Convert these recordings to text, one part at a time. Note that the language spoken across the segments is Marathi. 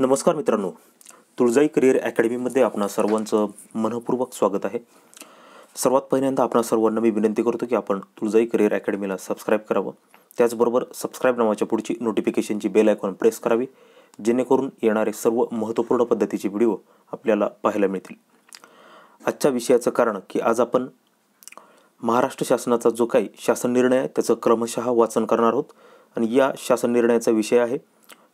नमस्कार मित्रांनो तुळजाई करिअर अकॅडमीमध्ये आपणा सर्वांचं मनपूर्वक स्वागत आहे सर्वात पहिल्यांदा आपण सर्वांना मी विनंती करतो की आपण तुळजाई करिअर अकॅडमीला सबस्क्राईब करावं त्याचबरोबर सबस्क्राईब नावाच्या पुढची नोटिफिकेशनची बेल आयकॉन प्रेस करावी जेणेकरून येणारे सर्व महत्त्वपूर्ण पद्धतीचे व्हिडिओ आपल्याला पाहायला मिळतील आजच्या विषयाचं कारण की आज आपण महाराष्ट्र शासनाचा जो काही शासन निर्णय आहे त्याचं क्रमशः वाचन करणार आहोत आणि या शासन निर्णयाचा विषय आहे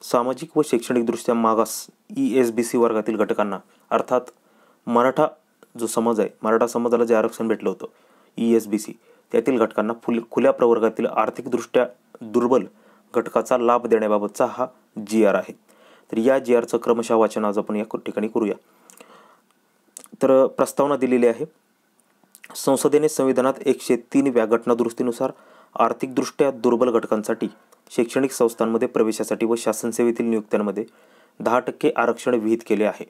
सामाजिक व शैक्षणिकदृष्ट्या मागास ई एस बी सी वर्गातील घटकांना अर्थात मराठा जो समाज आहे मराठा समाजाला जे आरक्षण भेटलं होतं ई एस बी सी त्यातील घटकांना फुल खुल्या प्रवर्गातील आर्थिकदृष्ट्या दुर्बल घटकाचा लाभ देण्याबाबतचा हा जी आर आहे तर या जी आरचं क्रमशः वाचन आज आपण या ठिकाणी करूया तर प्रस्तावना दिलेली आहे संसदेने संविधानात एकशे तीन व्या घटनादुरुस्तीनुसार आर्थिकदृष्ट्या दुर्बल घटकांसाठी शैक्षणिक संस्थांमध्ये प्रवेशासाठी व शासनसेवेतील नियुक्त्यांमध्ये दहा टक्के आरक्षण विहित केले आहे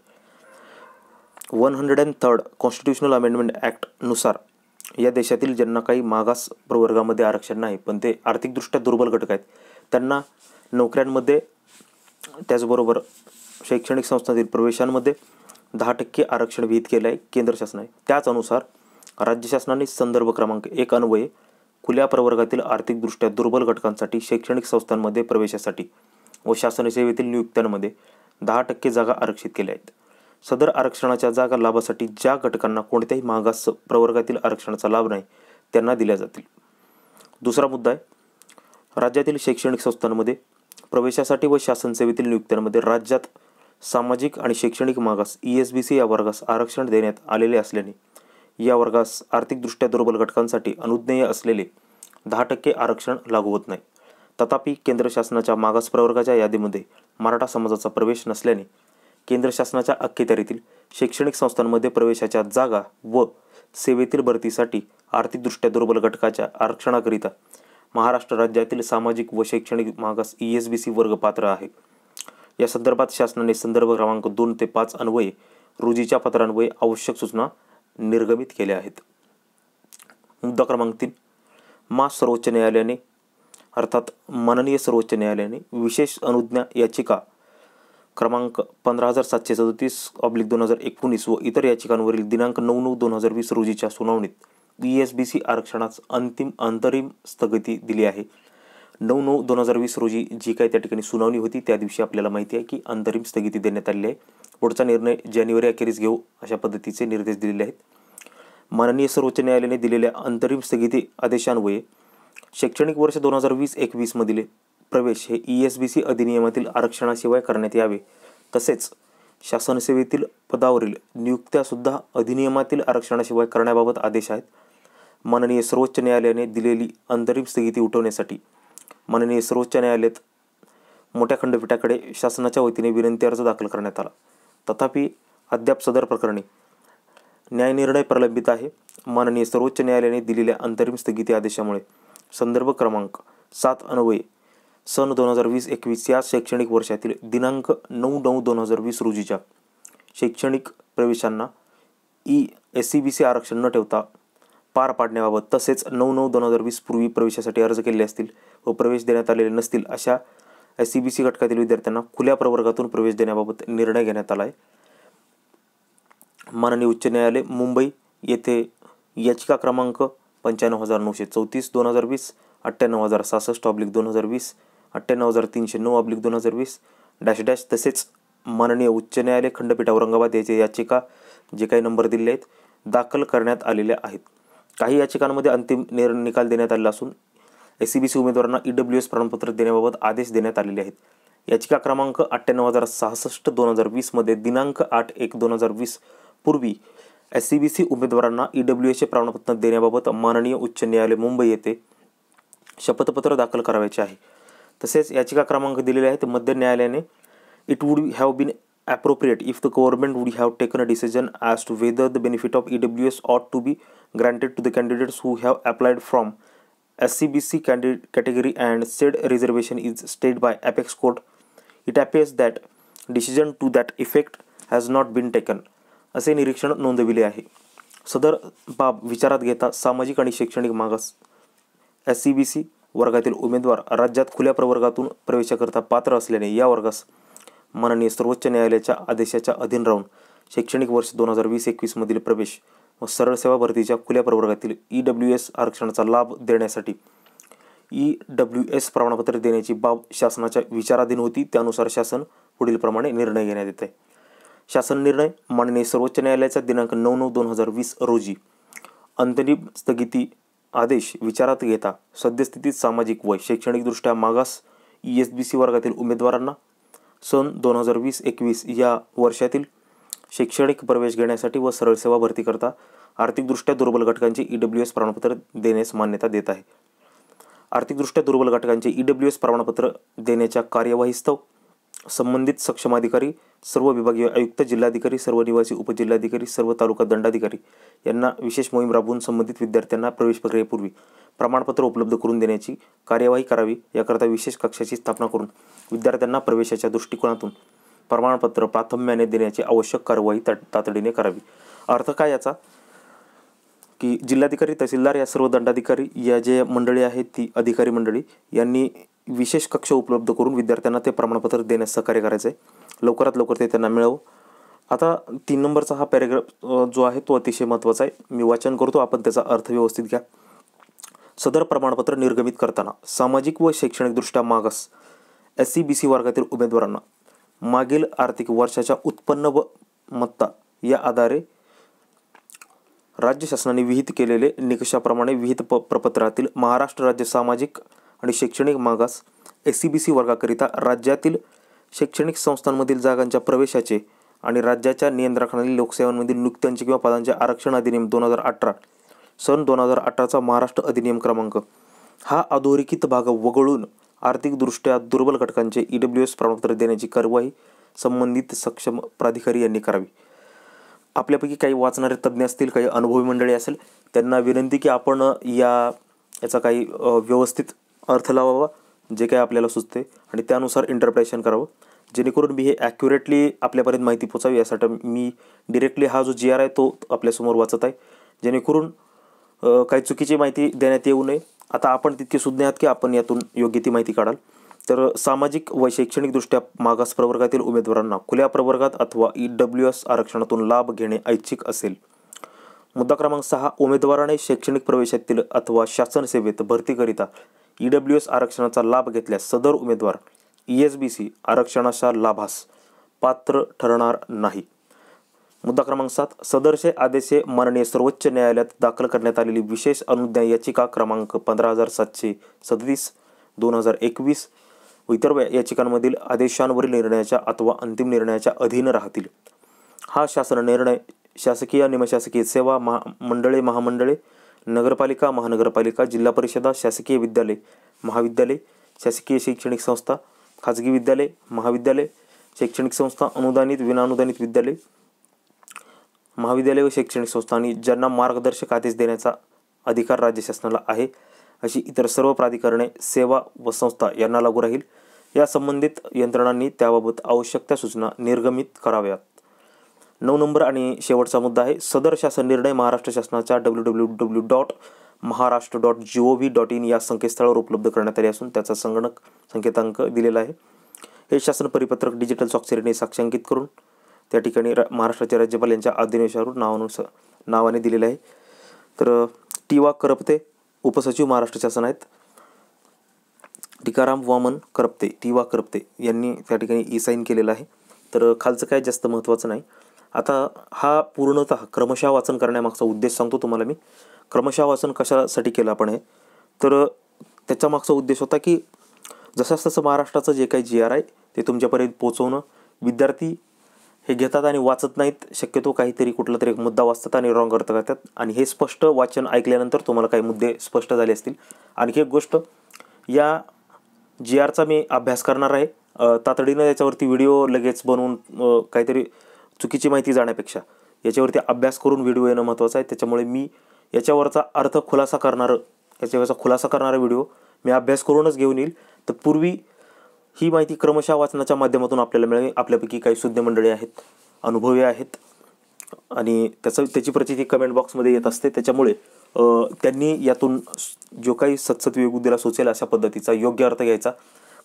one hundred and third constitutional amendment ॲक्टनुसार या देशातील ज्यांना काही मागास प्रवर्गामध्ये आरक्षण नाही पण ते आर्थिकदृष्ट्या दुर्बल घटक आहेत त्यांना नोकऱ्यांमध्ये त्याचबरोबर शैक्षणिक संस्थांतील प्रवेशांमध्ये दहा टक्के आरक्षण विहित केलं आहे केंद्र शासनाने त्याच अनुसार राज्य शासनाने संदर्भ क्रमांक एक अन्वये खुल्या प्रवर्गातील आर्थिकदृष्ट्या दुर्बल घटकांसाठी शैक्षणिक संस्थांमध्ये प्रवेशासाठी व शासनसेवेतील नियुक्त्यांमध्ये दहा टक्के जागा आरक्षित केल्या आहेत सदर आरक्षणाच्या जागा लाभासाठी ज्या घटकांना कोणत्याही मागास प्रवर्गातील आरक्षणाचा लाभ नाही त्यांना दिल्या जातील दुसरा मुद्दा आहे राज्यातील शैक्षणिक संस्थांमध्ये प्रवेशासाठी व शासनसेवेतील नियुक्त्यांमध्ये राज्यात सामाजिक आणि शैक्षणिक मागास ई एस बी सी या वर्गास आरक्षण देण्यात आलेले असल्याने या वर्गास आर्थिकदृष्ट्या दुर्बल घटकांसाठी अनुज्ञेय असलेले दहा टक्के आरक्षण लागू होत नाही तथापि केंद्र शासनाच्या मागास प्रवर्गाच्या यादीमध्ये मराठा समाजाचा प्रवेश नसल्याने केंद्र शासनाच्या अखत्यारीतील शैक्षणिक संस्थांमध्ये प्रवेशाच्या जागा व सेवेतील भरतीसाठी आर्थिकदृष्ट्या दुर्बल घटकाच्या आरक्षणाकरिता महाराष्ट्र राज्यातील सामाजिक व शैक्षणिक मागास ई एस बी सी वर्ग पात्र आहे या संदर्भात शासनाने संदर्भ क्रमांक दोन ते पाच अन्वये रोजीच्या पत्रान्वये आवश्यक सूचना निर्गमित केले आहेत मुद्दा क्रमांक तीन मा सर्वोच्च न्यायालयाने अर्थात माननीय सर्वोच्च न्यायालयाने विशेष अनुज्ञा याचिका क्रमांक पंधरा हजार सातशे सदतीस ऑब्लिक दोन हजार एकोणीस व इतर याचिकांवरील दिनांक नऊ नऊ दोन हजार वीस रोजीच्या सुनावणीत ई एस बी सी आरक्षणास अंतिम अंतरिम स्थगिती दिली आहे नऊ नऊ दोन हजार वीस रोजी जी काही त्या ठिकाणी सुनावणी होती त्या दिवशी आपल्याला माहिती आहे की अंतरिम स्थगिती देण्यात आली आहे पुढचा निर्णय जानेवारी अखेरीस घेऊ अशा पद्धतीचे निर्देश दिलेले आहेत माननीय सर्वोच्च न्यायालयाने दिलेल्या अंतरिम स्थगिती आदेशांमुळे शैक्षणिक वर्ष दोन हजार वीस मधील प्रवेश हे ई एस बी सी अधिनियमातील आरक्षणाशिवाय करण्यात यावे तसेच शासनसेवेतील पदावरील नियुक्त्यासुद्धा अधिनियमातील आरक्षणाशिवाय करण्याबाबत आदेश आहेत माननीय सर्वोच्च न्यायालयाने दिलेली अंतरिम स्थगिती उठवण्यासाठी माननीय सर्वोच्च न्यायालयात मोठ्या खंडपीठाकडे शासनाच्या वतीने विनंती अर्ज दाखल करण्यात आला तथापि अद्याप सदर प्रकरणी न्यायनिर्णय प्रलंबित आहे माननीय सर्वोच्च न्यायालयाने दिलेल्या अंतरिम स्थगिती आदेशामुळे संदर्भ क्रमांक सात अन्वये सन दोन हजार वीस एकवीस या शैक्षणिक वर्षातील दिनांक नऊ नऊ दोन हजार वीस रोजीच्या शैक्षणिक प्रवेशांना E S C B C आरक्षण न ठेवता पार पाडण्याबाबत तसेच नऊ नऊ दोन हजार वीस पूर्वी प्रवेशासाठी अर्ज केले असतील व प्रवेश देण्यात आलेले नसतील अशा सी बी सी घटकातील विद्यार्थ्यांना खुल्या प्रवर्गातून प्रवेश देण्याबाबत निर्णय घेण्यात आला आहे माननीय उच्च न्यायालय मुंबई येथे याचिका क्रमांक पंच्याण्णव हजार नऊशे चौतीस दोन हजार वीस अठ्ठ्याण्णव हजार सहासष्ट ऑब्लिक दोन हजार वीस अठ्ठ्याण्णव हजार तीनशे नऊ ऑब्लिक दोन हजार वीस डॅश डॅश तसेच माननीय उच्च न्यायालय खंडपीठ औरंगाबाद याचे याचिका जे काही नंबर दिले आहेत दाखल करण्यात आलेल्या आहेत काही याचिकांमध्ये अंतिम निर निकाल देण्यात आलेला असून एस सी बी सी उमेदवारांना ई डब्ल्यू एस प्रमाणपत्र देण्याबाबत आदेश देण्यात आलेले आहेत याचिका क्रमांक अठ्ठ्याण्णव हजार सहासष्ट दोन हजार वीसमध्ये दिनांक आठ एक दोन हजार वीस पूर्वी एस सी बी सी उमेदवारांना ई डब्ल्यू एसचे प्रमाणपत्र देण्याबाबत माननीय उच्च न्यायालय मुंबई येथे शपथपत्र दाखल करावायचे आहे तसेच याचिका क्रमांक दिलेले आहेत मध्य न्यायालयाने it would have been the government would have taken a decision as decision whether whether benefit benefit of W S ought to be granted to the candidates who have applied from SCBC category and said reservation is stayed by apex court, it appears that decision to that effect has not been taken असे निरीक्षण नोंदविले आहे सदर बाब विचारात घेता सामाजिक आणि शैक्षणिक मागास एस सी बी सी वर्गातील उमेदवार राज्यात खुल्या प्रवर्गातून प्रवेशाकरता पात्र असल्याने या वर्गास माननीय सर्वोच्च न्यायालयाच्या आदेशाच्या अधीन राहून शैक्षणिक वर्ष दोन हजार वीस एकवीसमधील प्रवेश व सरळ सेवा भरतीच्या खुल्या प्रवर्गातील ई डब्ल्यू एस आरक्षणाचा लाभ देण्यासाठी ई डब्ल्यू एस प्रमाणपत्र देण्याची बाब शासनाच्या विचाराधीन होती त्यानुसार शासन पुढीलप्रमाणे निर्णय घेण्यात येत आहे शासन निर्णय माननीय सर्वोच्च न्यायालयाचा दिनांक नऊ नऊ दोन हजार वीस रोजी अंतरिम स्थगिती आदेश विचारात घेता सद्यस्थितीत सामाजिक व शैक्षणिकदृष्ट्या मागास ई एस बी सी वर्गातील उमेदवारांना सन दोन हजार वीस एकवीस या वर्षातील शैक्षणिक प्रवेश घेण्यासाठी व सरळ सेवा भरतीकरता आर्थिकदृष्ट्या दुर्बल घटकांचे ई डब्ल्यू एस प्रमाणपत्र देण्यास मान्यता देत आहे आर्थिकदृष्ट्या दुर्बल घटकांचे ई डब्ल्यू एस प्रमाणपत्र देण्याच्या कार्यवाहीस्तव संबंधित सक्षम अधिकारी सर्व विभागीय आयुक्त जिल्हाधिकारी सर्व निवासी उपजिल्हाधिकारी सर्व तालुका दंडाधिकारी यांना विशेष मोहीम राबवून संबंधित विद्यार्थ्यांना प्रवेश प्रक्रियेपूर्वी प्रमाणपत्र उपलब्ध करून देण्याची कार्यवाही करावी याकरता विशेष कक्षाची स्थापना करून विद्यार्थ्यांना प्रवेशाच्या दृष्टिकोनातून प्रमाणपत्र प्राथम्याने देण्याची आवश्यक कारवाई तातडीने करावी अर्थ काय याचा की जिल्हाधिकारी तहसीलदार या सर्व दंडाधिकारी या जे मंडळी आहेत ती अधिकारी मंडळी यांनी विशेष कक्ष उपलब्ध करून विद्यार्थ्यांना ते प्रमाणपत्र देण्यास सहकार्य करायचं आहे लवकरात लवकर ते त्यांना मिळावं आता तीन नंबरचा हा पॅरेग्राफ जो आहे तो अतिशय महत्त्वाचा आहे मी वाचन करतो आपण त्याचा अर्थ व्यवस्थित घ्या सदर प्रमाणपत्र निर्गमित करताना सामाजिक व शैक्षणिकदृष्ट्या मागास एस सी बी सी वर्गातील उमेदवारांना मागील आर्थिक वर्षाच्या उत्पन्न व मत्ता या आधारे राज्य शासनाने विहित केलेले निकषाप्रमाणे विहित प प्रपत्रातील महाराष्ट्र राज्य सामाजिक आणि शैक्षणिक मागास एस सी बी सी वर्गाकरिता राज्यातील शैक्षणिक संस्थांमधील जागांच्या प्रवेशाचे आणि राज्याच्या नियंत्रणाखाली लोकसेवांमधील नुकत्यांचे किंवा पदांचे आरक्षण अधिनियम दोन हजार अठरा सन दोन हजार अठराचा महाराष्ट्र अधिनियम क्रमांक हा अधोरेखित भाग वगळून आर्थिकदृष्ट्या दुर्बल घटकांचे ई डब्ल्यू एस प्रमाणपत्र देण्याची कारवाई संबंधित सक्षम प्राधिकारी यांनी करावी आपल्यापैकी काही वाचणारे तज्ज्ञ असतील काही अनुभवी मंडळी असेल त्यांना विनंती की आपण या याचा काही व्यवस्थित अर्थ लावावा जे काही आपल्याला सुचते आणि त्यानुसार इंटरप्रेशन करावं जेणेकरून मी हे ॲक्युरेटली आपल्यापर्यंत माहिती पोचावी यासाठी मी डिरेक्टली हा जो जी आर आहे तो आपल्यासमोर वाचत आहे जेणेकरून काही चुकीची माहिती देण्यात येऊ नये आता आपण तितके सुज्ञ आहात की आपण यातून योग्य ती माहिती काढाल तर सामाजिक व शैक्षणिकदृष्ट्या मागास प्रवर्गातील उमेदवारांना खुल्या प्रवर्गात अथवा ई डब्ल्यू एस आरक्षणातून लाभ घेणे ऐच्छिक असेल मुद्दा क्रमांक सहा उमेदवाराने शैक्षणिक प्रवेशातील अथवा शासन सेवेत भरतीकरिता ई डब्ल्यू एस आरक्षणाचा लाभ घेतल्यास सदर उमेदवार ई एस बी सी आरक्षणाच्या लाभास पात्र ठरणार नाही मुद्दा क्रमांक सात सदरशे आदेशे माननीय सर्वोच्च न्यायालयात दाखल करण्यात आलेली विशेष अनुज्ञा याचिका क्रमांक पंधरा हजार सातशे सदतीस दोन हजार एकवीस व इतर याचिकांमधील आदेशांवरील निर्णयाच्या अथवा अंतिम निर्णयाच्या अधीन राहतील हा शासन निर्णय शासकीय निमशासकीय सेवा महामंडळे महामंडळे नगरपालिका महानगरपालिका जिल्हा परिषदा शासकीय विद्यालय महाविद्यालय शासकीय शैक्षणिक संस्था खाजगी विद्यालय महाविद्यालय शैक्षणिक संस्था अनुदानित विनाअनुदानित विद्यालय महाविद्यालय व शैक्षणिक संस्थांनी ज्यांना मार्गदर्शक आदेश देण्याचा अधिकार राज्य शासनाला आहे अशी इतर सर्व प्राधिकरणे सेवा व संस्था यांना लागू राहील या संबंधित यंत्रणांनी त्याबाबत आवश्यक त्या सूचना निर्गमित कराव्यात नऊ नंबर आणि शेवटचा मुद्दा आहे सदर शासन निर्णय महाराष्ट्र शासनाच्या W W W dot Maharashtra dot G O V dot in या संकेतस्थळावर उपलब्ध करण्यात आले असून त्याचा संगणक संकेतांक दिलेला आहे हे शासन परिपत्रक डिजिटल स्वाक्षरीने साक्षांकित करून त्या ठिकाणी रा महाराष्ट्राचे राज्यपाल यांच्या अधिनिवेशावर नावानुसार नावाने दिलेले आहे तर टी वा करपते उपसचिव महाराष्ट्र शासन आहेत टीकाराम वामन करपते टी वा करपते यांनी त्या ठिकाणी ई साईन केलेलं आहे तर खालचं काय जास्त महत्त्वाचं नाही आता हा पूर्णत क्रमशः वाचन करण्यामागचा उद्देश सांगतो तुम्हाला मी क्रमशः वाचन कशासाठी केलं आपण हे तर मागचा उद्देश होता की जसं तसं महाराष्ट्राचं जे काही जी आर आहे ते तुमच्यापर्यंत पोचवणं विद्यार्थी हे घेतात आणि वाचत नाहीत शक्यतो काहीतरी कुठला तरी एक मुद्दा वाचतात आणि रॉंग अर्थ करतात आणि हे स्पष्ट वाचन ऐकल्यानंतर तुम्हाला काही मुद्दे स्पष्ट झाले असतील आणखी एक गोष्ट या जी आरचा मी अभ्यास करणार आहे तातडीनं याच्यावरती व्हिडिओ लगेच बनवून काहीतरी चुकीची माहिती जाण्यापेक्षा याच्यावरती अभ्यास करून व्हिडिओ येणं महत्त्वाचं आहे त्याच्यामुळे मी याच्यावरचा अर्थ खुलासा करणारं याच्यावरचा खुलासा करणारा व्हिडिओ मी अभ्यास करूनच घेऊन येईल तर पूर्वी ही माहिती क्रमशः वाचनाच्या माध्यमातून आपल्याला मिळेल आपल्यापैकी काही शुद्ध मंडळी आहेत अनुभवी आहेत आणि त्याचं त्याची प्रचिती कमेंट बॉक्समध्ये येत असते त्याच्यामुळे त्यांनी यातून जो काही सत्सत विगुद्धीला सुचेल अशा पद्धतीचा योग्य अर्थ घ्यायचा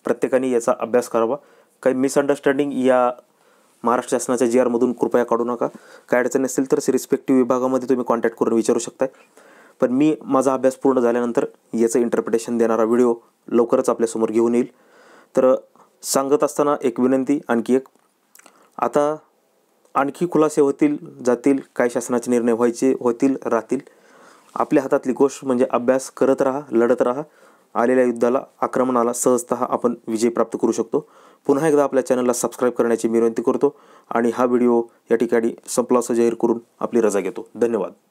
प्रत्येकाने याचा अभ्यास करावा काही मिसअंडरस्टँडिंग या महाराष्ट्र शासनाच्या जी आरमधून कृपया काढू नका काय अडचण असेल तर रिस्पेक्टिव्ह विभागामध्ये तुम्ही कॉन्टॅक्ट करून विचारू शकताय पण मी माझा अभ्यास पूर्ण झाल्यानंतर याचं इंटरप्रिटेशन देणारा व्हिडिओ लवकरच आपल्यासमोर घेऊन येईल तर सांगत असताना एक विनंती आणखी एक आता आणखी खुलासे होतील जातील काय शासनाचे निर्णय व्हायचे होतील राहतील आपल्या हातातली गोष्ट म्हणजे अभ्यास करत राहा लढत राहा आलेल्या युद्धाला आक्रमणाला सहजतः आपण विजय प्राप्त करू शकतो पुन्हा एकदा आपल्या चॅनलला सबस्क्राईब करण्याची मी विनंती करतो आणि हा व्हिडिओ या ठिकाणी संपलासा जाहीर करून आपली रजा घेतो धन्यवाद